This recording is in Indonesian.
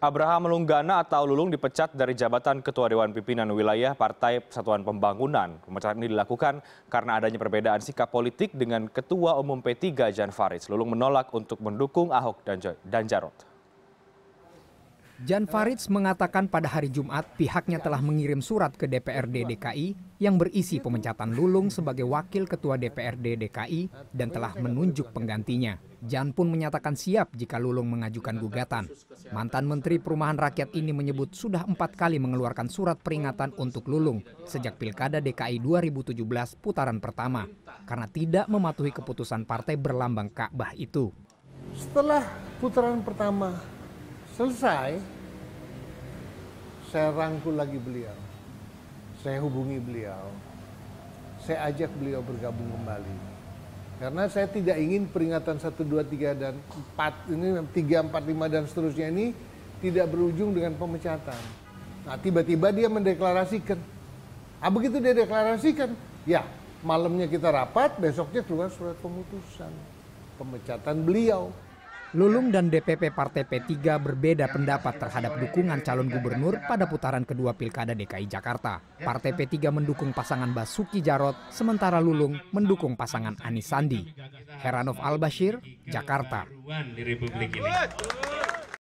Abraham Lunggana atau Lulung dipecat dari jabatan Ketua Dewan Pimpinan Wilayah Partai Persatuan Pembangunan. Pemecatan ini dilakukan karena adanya perbedaan sikap politik dengan Ketua Umum P3 Jan Faris. Lulung menolak untuk mendukung Ahok dan Jarot. Jan Farids mengatakan pada hari Jumat pihaknya telah mengirim surat ke DPRD DKI yang berisi pemecatan Lulung sebagai wakil ketua DPRD DKI dan telah menunjuk penggantinya. Jan pun menyatakan siap jika Lulung mengajukan gugatan. Mantan Menteri Perumahan Rakyat ini menyebut sudah empat kali mengeluarkan surat peringatan untuk Lulung sejak Pilkada DKI 2017 putaran pertama karena tidak mematuhi keputusan partai berlambang Ka'bah itu. Setelah putaran pertama selesai saya rangkul lagi beliau. Saya hubungi beliau. Saya ajak beliau bergabung kembali. Karena saya tidak ingin peringatan 1, 2, 3, dan 4, ini 3, 4, 5, dan seterusnya ini tidak berujung dengan pemecatan. Nah, tiba-tiba dia mendeklarasikan. Ah, begitu dia deklarasikan, ya malamnya kita rapat, besoknya keluar surat pemutusan. Pemecatan beliau. Lulung dan DPP Partai P3 berbeda pendapat terhadap dukungan calon gubernur pada putaran kedua Pilkada DKI Jakarta. Partai P3 mendukung pasangan Basuki Jarot, sementara Lulung mendukung pasangan Anis Sandi. Heranov Al-Bashir, Jakarta.